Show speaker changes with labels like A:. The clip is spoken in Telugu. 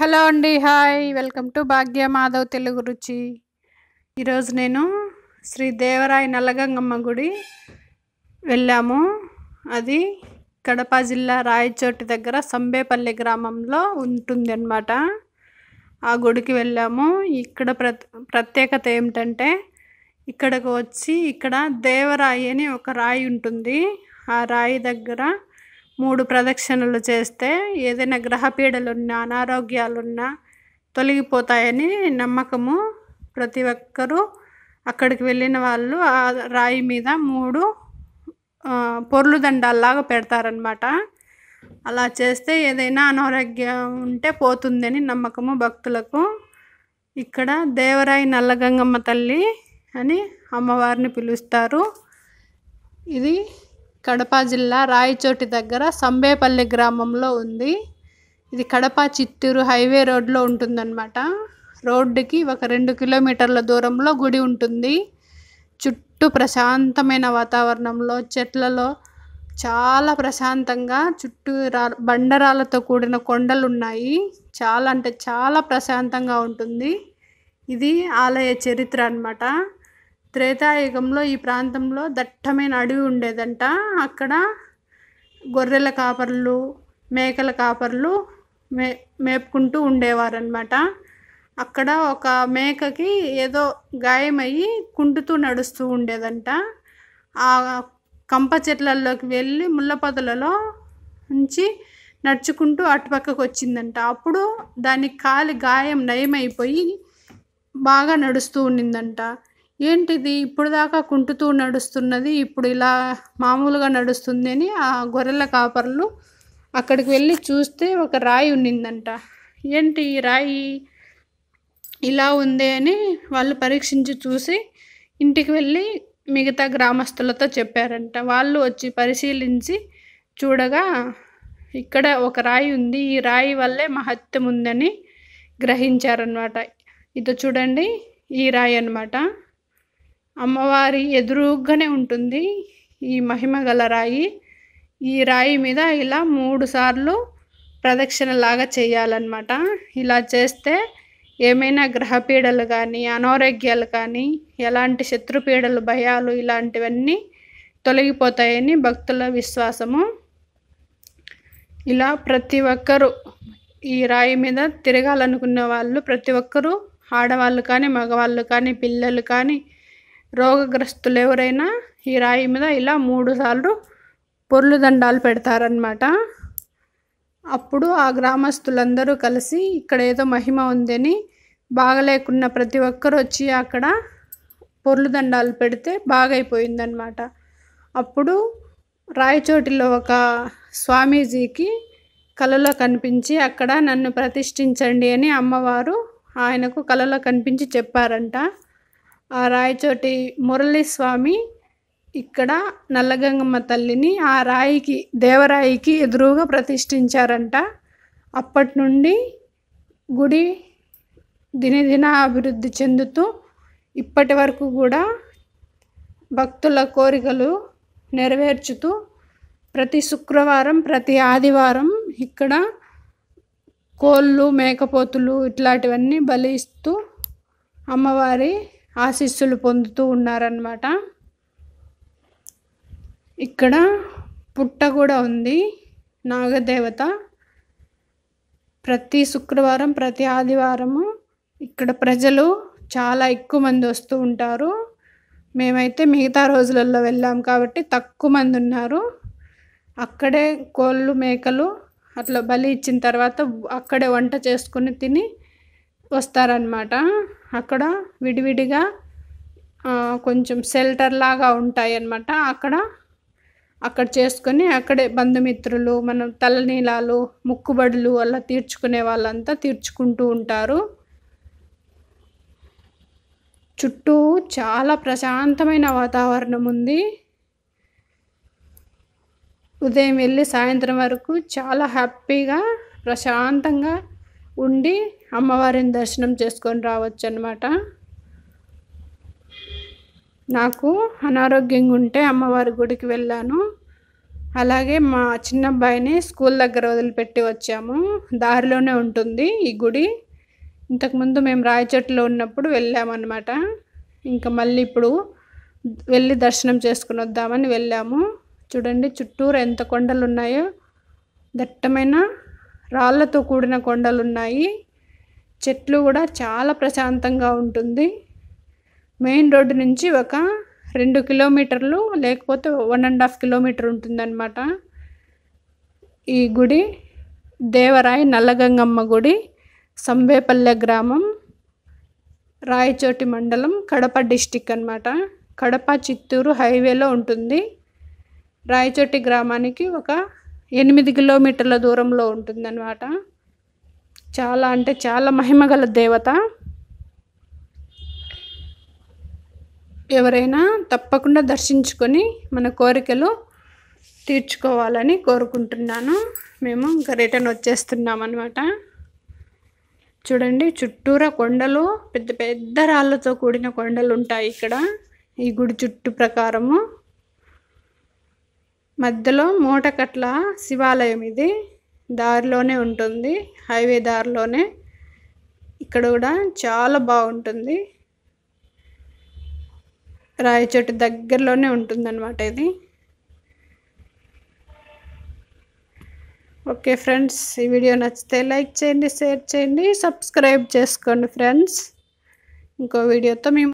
A: హలో అండి hi welcome to Bhagya Madhav Telugu Ruchi ఈరోజు నేను శ్రీ దేవరాయ నల్లగంగమ్మ గుడి వెళ్ళాము అది కడప జిల్లా రాయచోటి దగ్గర సంబేపల్లి గ్రామంలో ఉంటుంది అన్నమాట ఆ గుడికి వెళ్ళాము ఇక్కడ ప్ర ప్రత్యేకత ఏమిటంటే ఇక్కడకు వచ్చి ఇక్కడ దేవరాయి అని ఒక రాయి ఉంటుంది ఆ రాయి దగ్గర మూడు ప్రదక్షిణలు చేస్తే ఏదైనా గ్రహపీడలున్నా అనారోగ్యాలున్నా తొలగిపోతాయని నమ్మకము ప్రతి ఒక్కరూ అక్కడికి వెళ్ళిన వాళ్ళు ఆ రాయి మీద మూడు పొర్లు దండాల్లాగా పెడతారనమాట అలా చేస్తే ఏదైనా అనారోగ్యం ఉంటే పోతుందని నమ్మకము భక్తులకు ఇక్కడ దేవరాయి నల్లగంగమ్మ తల్లి అని అమ్మవారిని పిలుస్తారు ఇది కడప జిల్లా రాయచోటి దగ్గర సంబేపల్లి గ్రామంలో ఉంది ఇది కడప చిత్తూరు హైవే రోడ్లో ఉంటుందన్నమాట రోడ్డుకి ఒక రెండు కిలోమీటర్ల దూరంలో గుడి ఉంటుంది చుట్టూ ప్రశాంతమైన వాతావరణంలో చెట్లలో చాలా ప్రశాంతంగా చుట్టూ రా బండరాలతో కూడిన కొండలు ఉన్నాయి చాలా అంటే చాలా ప్రశాంతంగా ఉంటుంది ఇది ఆలయ చరిత్ర అనమాట త్రేతాయుగంలో ఈ ప్రాంతంలో దట్టమైన అడవి ఉండేదంట అక్కడ గొర్రెల కాపర్లు మేకల కాపర్లు మే మేపుకుంటూ ఉండేవారనమాట అక్కడ ఒక మేకకి ఏదో గాయమయ్యి కుంటుతూ నడుస్తూ ఉండేదంట ఆ కంప చెట్లలోకి వెళ్ళి ముళ్ళపదలలో నుంచి ఉంచి నడుచుకుంటూ అటుపక్కకు వచ్చిందంట అప్పుడు దాని కాలి గాయం నయమైపోయి బాగా నడుస్తూ ఉండిందంట ఏంటిది ఇప్పుడు దాకా కుంటుతూ నడుస్తున్నది ఇప్పుడు ఇలా మామూలుగా నడుస్తుంది అని ఆ గొర్రెల కాపర్లు అక్కడికి వెళ్ళి చూస్తే ఒక రాయి ఉన్నిందంట ఏంటి ఈ రాయి ఇలా ఉంది అని వాళ్ళు పరీక్షించి చూసి ఇంటికి వెళ్ళి మిగతా గ్రామస్తులతో చెప్పారంట వాళ్ళు వచ్చి పరిశీలించి చూడగా ఇక్కడ ఒక రాయి ఉంది ఈ రాయి వల్లే మహత్యం ఉందని గ్రహించారనమాట ఇది చూడండి ఈ రాయి అనమాట అమ్మవారి ఎదురుగానే ఉంటుంది ఈ మహిమ గల రాయి ఈ రాయి మీద ఇలా మూడు సార్లు ప్రదక్షిణలాగా చేయాలన్నమాట ఇలా చేస్తే ఏమైనా గ్రహపీడలు కానీ అనారోగ్యాలు కానీ ఎలాంటి శత్రుపీడలు భయాలు ఇలాంటివన్నీ తొలగిపోతాయని భక్తుల విశ్వాసము ఇలా ప్రతి ఒక్కరూ ఈ రాయి మీద తిరగాలనుకున్న వాళ్ళు ప్రతి ఒక్కరూ ఆడవాళ్ళు కానీ మగవాళ్ళు కానీ పిల్లలు కానీ రోగగ్రస్తులు ఎవరైనా ఈ రాయి మీద ఇలా మూడు సార్లు పొర్లు దండాలు పెడతారనమాట అప్పుడు ఆ గ్రామస్తులందరూ కలిసి ఇక్కడ ఏదో మహిమ ఉందని బాగలేకున్న ప్రతి ఒక్కరు వచ్చి అక్కడ పొర్లు దండాలు పెడితే బాగైపోయిందనమాట అప్పుడు రాయచోటిలో ఒక స్వామీజీకి కలలో కనిపించి అక్కడ నన్ను ప్రతిష్ఠించండి అని అమ్మవారు ఆయనకు కలలో కనిపించి చెప్పారంట ఆ రాయిచోటి మురళీస్వామి ఇక్కడ నల్లగంగమ్మ తల్లిని ఆ రాయికి దేవరాయికి ఎదురుగా ప్రతిష్ఠించారంట అప్పటి నుండి గుడి దినదిన అభివృద్ధి చెందుతూ ఇప్పటి వరకు కూడా భక్తుల కోరికలు నెరవేర్చుతూ ప్రతి శుక్రవారం ప్రతి ఆదివారం ఇక్కడ కోళ్ళు మేకపోతులు ఇట్లాంటివన్నీ బలి ఇస్తూ అమ్మవారి ఆశీస్సులు పొందుతూ ఉన్నారనమాట ఇక్కడ పుట్ట కూడా ఉంది నాగదేవత ప్రతి శుక్రవారం ప్రతి ఆదివారము ఇక్కడ ప్రజలు చాలా ఎక్కువ మంది వస్తూ ఉంటారు మేమైతే మిగతా రోజులలో వెళ్ళాం కాబట్టి తక్కువ మంది ఉన్నారు అక్కడే కోళ్ళు మేకలు అట్లా బలి ఇచ్చిన తర్వాత అక్కడే వంట చేసుకుని తిని వస్తారనమాట అక్కడ విడివిడిగా కొంచెం షెల్టర్ లాగా ఉంటాయి అన్నమాట అక్కడ అక్కడ చేసుకొని అక్కడే బంధుమిత్రులు మనం తలనీలాలు ముక్కుబడులు అలా తీర్చుకునే వాళ్ళంతా తీర్చుకుంటూ ఉంటారు చుట్టూ చాలా ప్రశాంతమైన వాతావరణం ఉంది ఉదయం వెళ్ళి సాయంత్రం వరకు చాలా హ్యాపీగా ప్రశాంతంగా ఉండి అమ్మవారిని దర్శనం చేసుకొని రావచ్చు అనమాట నాకు అనారోగ్యంగా ఉంటే అమ్మవారి గుడికి వెళ్ళాను అలాగే మా చిన్న అబ్బాయిని స్కూల్ దగ్గర వదిలిపెట్టి వచ్చాము దారిలోనే ఉంటుంది ఈ గుడి ఇంతకుముందు మేము రాయచెట్లో ఉన్నప్పుడు వెళ్ళామన్నమాట ఇంకా మళ్ళీ ఇప్పుడు వెళ్ళి దర్శనం చేసుకుని వద్దామని వెళ్ళాము చూడండి చుట్టూరు ఎంత కొండలు ఉన్నాయో దట్టమైన రాళ్లతో కూడిన కొండలు ఉన్నాయి చెట్లు కూడా చాలా ప్రశాంతంగా ఉంటుంది మెయిన్ రోడ్డు నుంచి ఒక రెండు కిలోమీటర్లు లేకపోతే వన్ అండ్ హాఫ్ కిలోమీటర్ ఉంటుందన్నమాట ఈ గుడి దేవరాయ నల్లగంగమ్మ గుడి సంబేపల్లె గ్రామం రాయచోటి మండలం కడప డిస్టిక్ అనమాట కడప చిత్తూరు హైవేలో ఉంటుంది రాయచోటి గ్రామానికి ఒక ఎనిమిది కిలోమీటర్ల దూరంలో ఉంటుందన్నమాట చాలా అంటే చాలా మహిమగల దేవత ఎవరైనా తప్పకుండా దర్శించుకొని మన కోరికలు తీర్చుకోవాలని కోరుకుంటున్నాను మేము ఇంకా రిటర్న్ వచ్చేస్తున్నాం అనమాట చూడండి చుట్టూరా కొండలు పెద్ద పెద్ద రాళ్ళతో కూడిన కొండలు ఉంటాయి ఇక్కడ ఈ గుడి చుట్టూ ప్రకారము మధ్యలో మూటకట్ల శివాలయం ఇది దారిలోనే ఉంటుంది హైవే దారిలోనే ఇక్కడ కూడా చాలా బాగుంటుంది రాయచోటు దగ్గరలోనే ఉంటుందన్నమాట ఇది ఓకే ఫ్రెండ్స్ ఈ వీడియో నచ్చితే లైక్ చేయండి షేర్ చేయండి సబ్స్క్రైబ్ చేసుకోండి ఫ్రెండ్స్ ఇంకో వీడియోతో మేము